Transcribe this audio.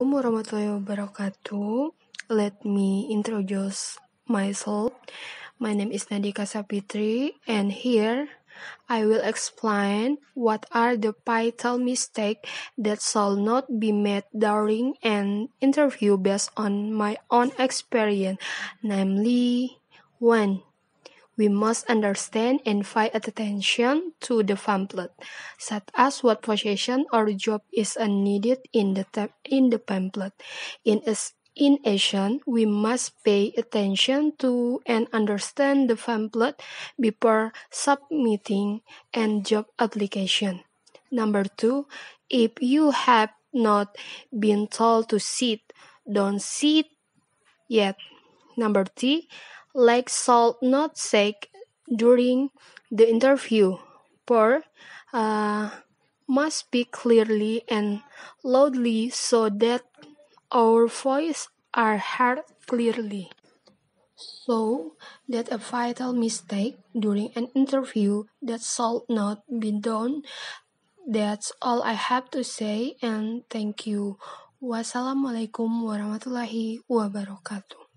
Assalamualaikum warahmatullahi wabarakatuh. Let me introduce myself. My name is Nadika Sapitri, and here I will explain what are the vital mistakes that shall not be made during an interview based on my own experience, namely 1. we must understand and pay attention to the pamphlet, such as what position or job is needed in the, in the pamphlet. In in Asian, we must pay attention to and understand the pamphlet before submitting an job application. Number two, if you have not been told to sit, don't sit yet. Number three, like salt not sake during the interview. Pour uh, must be clearly and loudly so that our voice are heard clearly. So that a vital mistake during an interview that should not be done. That's all I have to say and thank you. Wassalamualaikum warahmatullahi wabarakatuh.